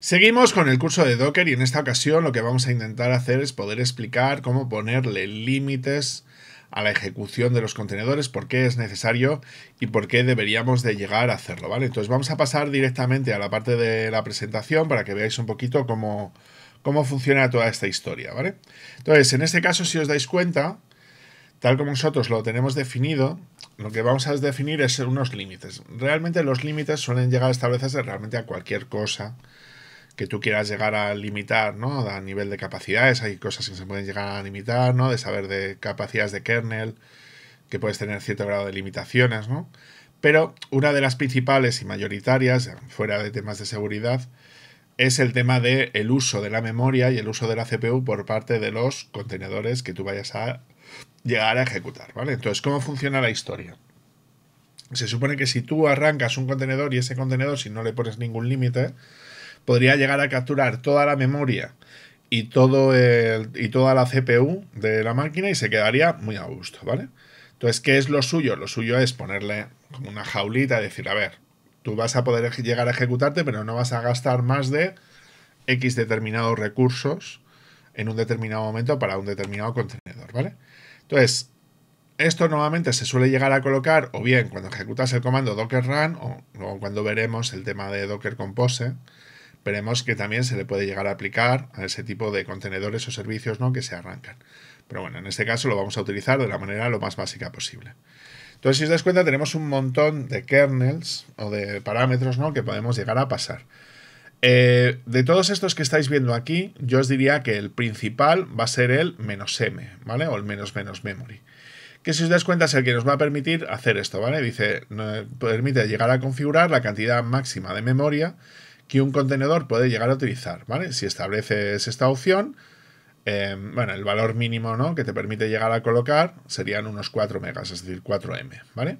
Seguimos con el curso de Docker y en esta ocasión lo que vamos a intentar hacer es poder explicar cómo ponerle límites a la ejecución de los contenedores, por qué es necesario y por qué deberíamos de llegar a hacerlo, ¿vale? Entonces vamos a pasar directamente a la parte de la presentación para que veáis un poquito cómo, cómo funciona toda esta historia, ¿vale? Entonces, en este caso, si os dais cuenta, tal como nosotros lo tenemos definido, lo que vamos a definir es unos límites. Realmente los límites suelen llegar a establecerse realmente a cualquier cosa, que tú quieras llegar a limitar, ¿no? A nivel de capacidades, hay cosas que se pueden llegar a limitar, ¿no? De saber de capacidades de kernel, que puedes tener cierto grado de limitaciones, ¿no? Pero una de las principales y mayoritarias, fuera de temas de seguridad, es el tema del el uso de la memoria y el uso de la CPU por parte de los contenedores que tú vayas a llegar a ejecutar, ¿vale? Entonces, ¿cómo funciona la historia? Se supone que si tú arrancas un contenedor y ese contenedor, si no le pones ningún límite, podría llegar a capturar toda la memoria y, todo y toda la CPU de la máquina y se quedaría muy a gusto, ¿vale? Entonces, ¿qué es lo suyo? Lo suyo es ponerle como una jaulita y decir, a ver, tú vas a poder llegar a ejecutarte, pero no vas a gastar más de X determinados recursos en un determinado momento para un determinado contenedor, ¿vale? Entonces, esto nuevamente se suele llegar a colocar o bien cuando ejecutas el comando docker run o cuando veremos el tema de docker compose, veremos que también se le puede llegar a aplicar a ese tipo de contenedores o servicios que se arrancan. Pero bueno, en este caso lo vamos a utilizar de la manera lo más básica posible. Entonces, si os dais cuenta, tenemos un montón de kernels o de parámetros que podemos llegar a pasar. Eh, de todos estos que estáis viendo aquí, yo os diría que el principal va a ser el "-m", ¿vale? O el menos menos memory. Que si os dais cuenta es el que nos va a permitir hacer esto, ¿vale? Dice, permite llegar a configurar la cantidad máxima de memoria que un contenedor puede llegar a utilizar, ¿vale? Si estableces esta opción, em, bueno, el valor mínimo ¿no? que te permite llegar a colocar serían unos 4 megas, es decir, 4M, ¿vale?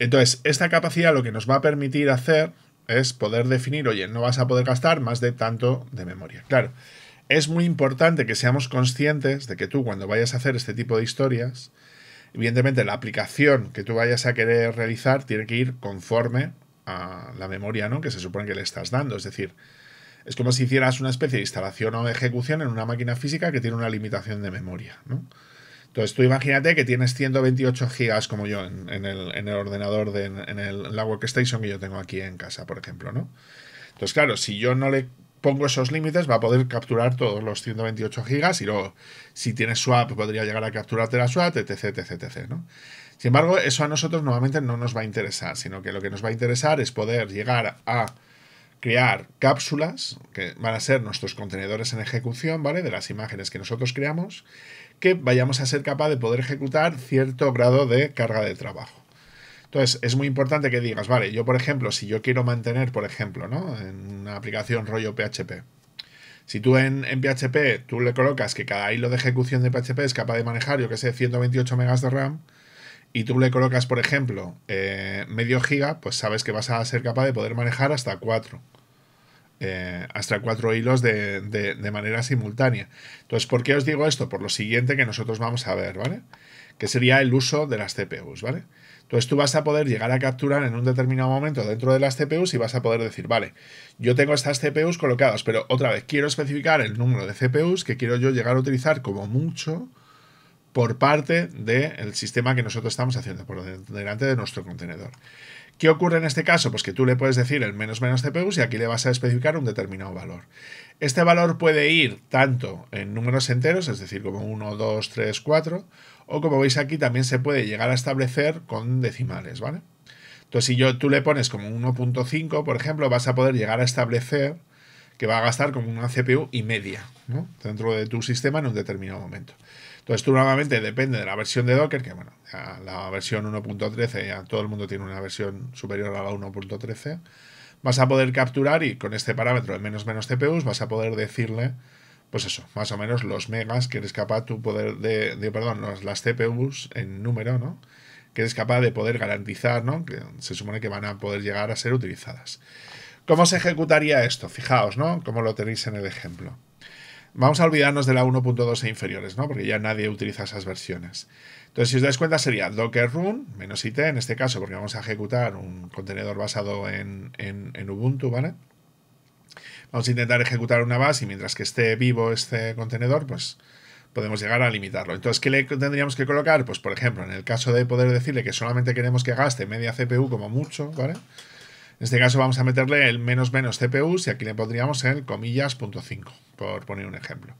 Entonces, esta capacidad lo que nos va a permitir hacer es poder definir, oye, no vas a poder gastar más de tanto de memoria. Claro, es muy importante que seamos conscientes de que tú cuando vayas a hacer este tipo de historias, evidentemente la aplicación que tú vayas a querer realizar tiene que ir conforme a la memoria ¿no? que se supone que le estás dando. Es decir, es como si hicieras una especie de instalación o ejecución en una máquina física que tiene una limitación de memoria. ¿no? Entonces tú imagínate que tienes 128 gigas como yo en, el, ordenador, de, en, el, la workstation que yo tengo aquí en casa, por ejemplo. ¿no? Entonces, claro, si yo no le pongo esos límites, va a poder capturar todos los 128 gigas y luego, si tienes swap, podría llegar a capturarte la swap, etc, etc, etc, ¿no? Sin embargo, eso a nosotros normalmente no nos va a interesar, sino que lo que nos va a interesar es poder llegar a crear cápsulas, que van a ser nuestros contenedores en ejecución, ¿vale? De las imágenes que nosotros creamos, que vayamos a ser capaz de poder ejecutar cierto grado de carga de trabajo. Entonces, es muy importante que digas, vale, yo por ejemplo, si yo quiero mantener, por ejemplo, ¿no? En una aplicación rollo PHP. Si tú en, PHP tú le colocas que cada hilo de ejecución de PHP es capaz de manejar, yo que sé, 128 megas de RAM, y tú le colocas, por ejemplo, eh, medio giga, pues sabes que vas a ser capaz de poder manejar hasta cuatro. Eh, hasta cuatro hilos de, de, manera simultánea. Entonces, ¿por qué os digo esto? Por lo siguiente que nosotros vamos a ver, ¿vale? Que sería el uso de las CPUs, ¿vale? Entonces tú vas a poder llegar a capturar en un determinado momento dentro de las CPUs y vas a poder decir, vale, yo tengo estas CPUs colocadas, pero otra vez quiero especificar el número de CPUs que quiero yo llegar a utilizar como mucho por parte del sistema que nosotros estamos haciendo, por delante de nuestro contenedor. ¿Qué ocurre en este caso? Pues que tú le puedes decir el menos menos CPU y aquí le vas a especificar un determinado valor. Este valor puede ir tanto en números enteros, es decir, como 1, 2, 3, 4, o como veis aquí también se puede llegar a establecer con decimales, ¿vale? Entonces, si yo, tú le pones como 1.5, por ejemplo, vas a poder llegar a establecer que va a gastar como una CPU y media dentro de tu sistema en un determinado momento. Entonces tú normalmente depende de la versión de Docker, que bueno, la versión 1.13, ya todo el mundo tiene una versión superior a la 1.13, vas a poder capturar y con este parámetro de menos menos CPUs vas a poder decirle, pues eso, más o menos los megas que eres capaz de poder de, de perdón, las CPUs en número, ¿no? Que eres capaz de poder garantizar, ¿no? Que se supone que van a poder llegar a ser utilizadas. ¿Cómo se ejecutaría esto? Fijaos, ¿no? Como lo tenéis en el ejemplo. Vamos a olvidarnos de la 1.2 e inferiores, ¿no? Porque ya nadie utiliza esas versiones. Entonces, si os dais cuenta, sería docker run menos it, en este caso, porque vamos a ejecutar un contenedor basado en, en, en Ubuntu, ¿vale? Vamos a intentar ejecutar una base y mientras que esté vivo este contenedor, pues podemos llegar a limitarlo. Entonces, ¿qué le tendríamos que colocar? Pues, por ejemplo, en el caso de poder decirle que solamente queremos que gaste media CPU como mucho, ¿vale? En este caso vamos a meterle el menos menos CPUs y aquí le pondríamos el comillas punto 5, por poner un ejemplo.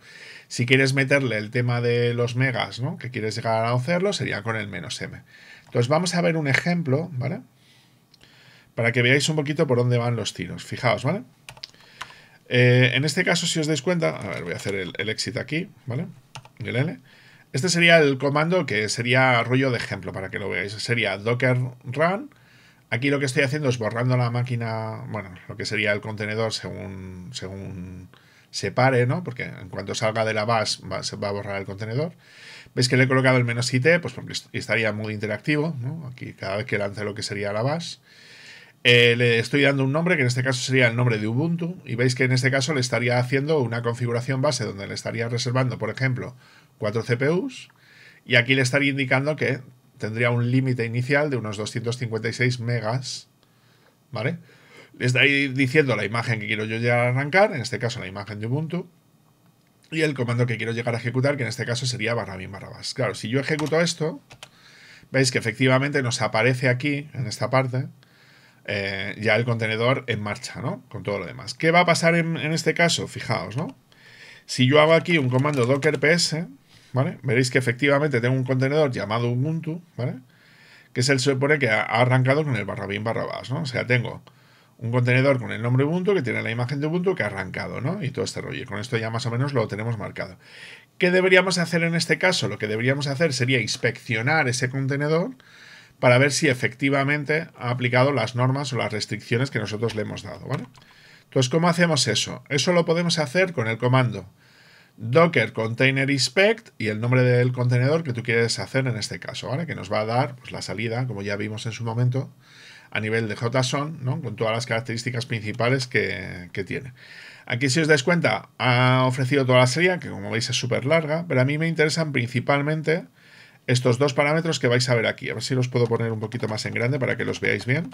Si quieres meterle el tema de los megas, ¿no? Que quieres llegar a hacerlo, sería con el menos M. Entonces vamos a ver un ejemplo, ¿vale? Para que veáis un poquito por dónde van los tiros. Fijaos, ¿vale? Eh, en este caso, si os dais cuenta, a ver, voy a hacer el, el exit aquí, ¿vale? El L. Este sería el comando que sería rollo de ejemplo para que lo veáis. Sería docker run Aquí lo que estoy haciendo es borrando la máquina, bueno, lo que sería el contenedor según, según se pare, ¿no? Porque en cuanto salga de la base va, se va a borrar el contenedor. Veis que le he colocado el menos IT, pues porque estaría muy interactivo, ¿no? Aquí cada vez que lance lo que sería la base. Eh, le estoy dando un nombre que en este caso sería el nombre de Ubuntu y veis que en este caso le estaría haciendo una configuración base donde le estaría reservando, por ejemplo, cuatro CPUs y aquí le estaría indicando que tendría un límite inicial de unos 256 megas, ¿vale? Le ahí diciendo la imagen que quiero yo llegar a arrancar, en este caso la imagen de Ubuntu, y el comando que quiero llegar a ejecutar, que en este caso sería barra barra bas. Claro, si yo ejecuto esto, veis que efectivamente nos aparece aquí, en esta parte, eh, ya el contenedor en marcha, ¿no? Con todo lo demás. ¿Qué va a pasar en, en este caso? Fijaos, ¿no? Si yo hago aquí un comando docker ps, ¿vale? Veréis que efectivamente tengo un contenedor llamado Ubuntu, ¿vale? Que es el software que ha arrancado con el barra bin barra bash, ¿no? O sea, tengo un contenedor con el nombre Ubuntu que tiene la imagen de Ubuntu que ha arrancado, ¿no? Y todo este rollo. Con esto ya más o menos lo tenemos marcado. ¿Qué deberíamos hacer en este caso? Lo que deberíamos hacer sería inspeccionar ese contenedor para ver si efectivamente ha aplicado las normas o las restricciones que nosotros le hemos dado, ¿vale? Entonces, ¿cómo hacemos eso? Eso lo podemos hacer con el comando docker container inspect y el nombre del contenedor que tú quieres hacer en este caso, Ahora Que nos va a dar pues, la salida, como ya vimos en su momento, a nivel de JSON, ¿no? Con todas las características principales que, que tiene. Aquí, si os dais cuenta, ha ofrecido toda la serie, que como veis es súper larga, pero a mí me interesan principalmente estos dos parámetros que vais a ver aquí. A ver si los puedo poner un poquito más en grande para que los veáis bien.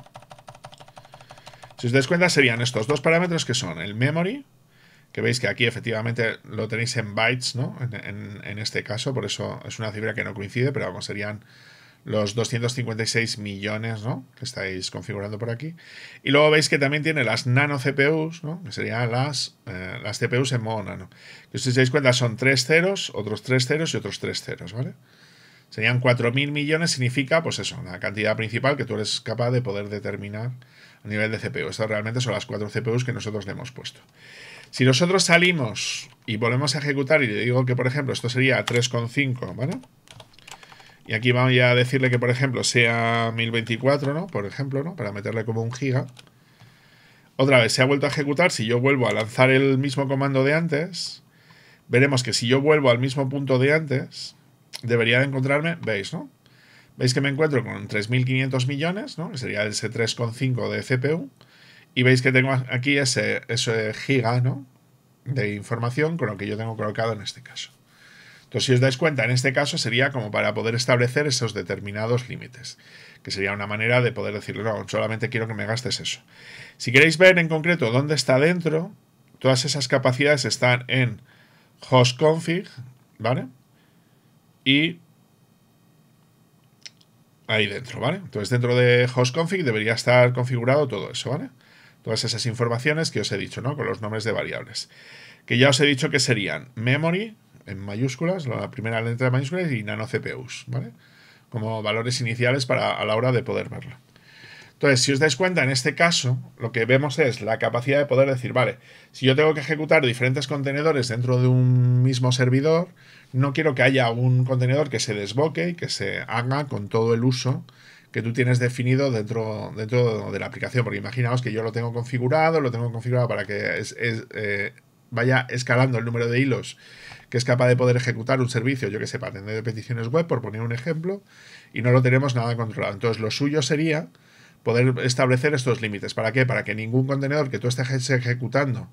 Si os dais cuenta, serían estos dos parámetros que son el memory, que veis que aquí efectivamente lo tenéis en bytes, ¿no? En, este caso, por eso es una cifra que no coincide, pero vamos, serían los 256 millones, ¿no? Que estáis configurando por aquí. Y luego veis que también tiene las nano CPUs, ¿no? Que serían las, eh, las CPUs en modo nano. Que si os dais cuenta son tres ceros, otros tres ceros y otros tres ceros, ¿vale? Serían 4.000 millones, significa, pues eso, la cantidad principal que tú eres capaz de poder determinar a nivel de CPU. Estas realmente son las cuatro CPUs que nosotros le hemos puesto. Si nosotros salimos y volvemos a ejecutar y le digo que, por ejemplo, esto sería 3,5, ¿vale? Y aquí vamos a decirle que, por ejemplo, sea 1024, ¿no? Por ejemplo, ¿no? Para meterle como un giga. Otra vez, se ha vuelto a ejecutar. Si yo vuelvo a lanzar el mismo comando de antes, veremos que si yo vuelvo al mismo punto de antes, debería de encontrarme, ¿veis, no? Veis que me encuentro con 3.500 millones, ¿no? Que sería ese 3,5 de CPU. Y veis que tengo aquí ese, ese giga ¿no? de información con lo que yo tengo colocado en este caso. Entonces, si os dais cuenta, en este caso sería como para poder establecer esos determinados límites, que sería una manera de poder decirle, no, solamente quiero que me gastes eso. Si queréis ver en concreto dónde está dentro, todas esas capacidades están en host config, ¿vale? Y ahí dentro, ¿vale? Entonces dentro de host config debería estar configurado todo eso, ¿vale? todas esas informaciones que os he dicho, ¿no? Con los nombres de variables. Que ya os he dicho que serían memory, en mayúsculas, la primera letra de mayúsculas, y nanoCPUs, ¿vale? Como valores iniciales para, a la hora de poder verla. Entonces, si os dais cuenta, en este caso, lo que vemos es la capacidad de poder decir, vale, si yo tengo que ejecutar diferentes contenedores dentro de un mismo servidor, no quiero que haya un contenedor que se desboque y que se haga con todo el uso que tú tienes definido dentro, dentro de la aplicación. Porque imaginaos que yo lo tengo configurado, lo tengo configurado para que es, eh, vaya escalando el número de hilos que es capaz de poder ejecutar un servicio, yo que sé, para atender peticiones web, por poner un ejemplo, y no lo tenemos nada controlado. Entonces, lo suyo sería poder establecer estos límites. ¿Para qué? Para que ningún contenedor que tú estés ejecutando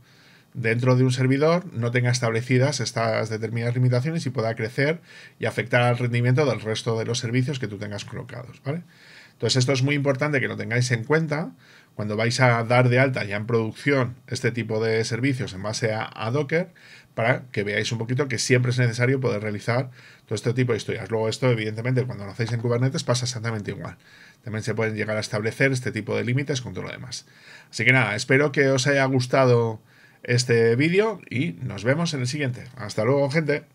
dentro de un servidor no tenga establecidas estas determinadas limitaciones y pueda crecer y afectar al rendimiento del resto de los servicios que tú tengas colocados, ¿vale? Entonces esto es muy importante que lo tengáis en cuenta cuando vais a dar de alta ya en producción este tipo de servicios en base a, a Docker para que veáis un poquito que siempre es necesario poder realizar todo este tipo de historias. Luego esto evidentemente cuando lo hacéis en Kubernetes pasa exactamente igual. También se pueden llegar a establecer este tipo de límites con todo lo demás. Así que nada, espero que os haya gustado este vídeo y nos vemos en el siguiente. Hasta luego, gente.